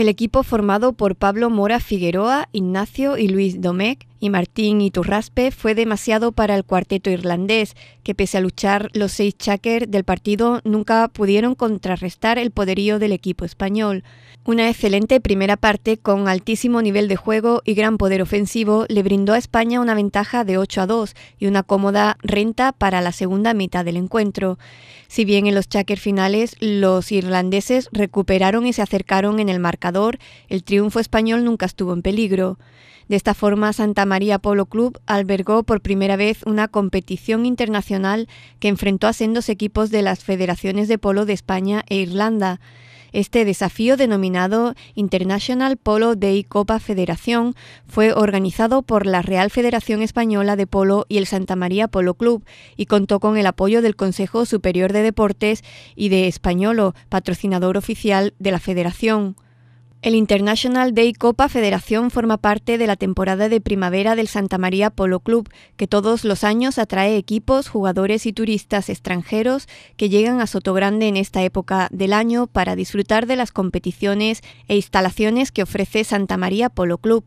El equipo formado por Pablo Mora Figueroa, Ignacio y Luis Domecq y Martín Iturraspe fue demasiado para el cuarteto irlandés, que pese a luchar los seis chakers del partido nunca pudieron contrarrestar el poderío del equipo español. Una excelente primera parte con altísimo nivel de juego y gran poder ofensivo le brindó a España una ventaja de 8 a 2 y una cómoda renta para la segunda mitad del encuentro. Si bien en los chakers finales los irlandeses recuperaron y se acercaron en el marcador, el triunfo español nunca estuvo en peligro. De esta forma, Santa María Polo Club albergó por primera vez una competición internacional que enfrentó a sendos equipos de las federaciones de polo de España e Irlanda. Este desafío, denominado International Polo Day Copa Federación, fue organizado por la Real Federación Española de Polo y el Santa María Polo Club y contó con el apoyo del Consejo Superior de Deportes y de Españolo, patrocinador oficial de la federación. El International Day Copa Federación forma parte de la temporada de primavera del Santa María Polo Club, que todos los años atrae equipos, jugadores y turistas extranjeros que llegan a Sotogrande en esta época del año para disfrutar de las competiciones e instalaciones que ofrece Santa María Polo Club.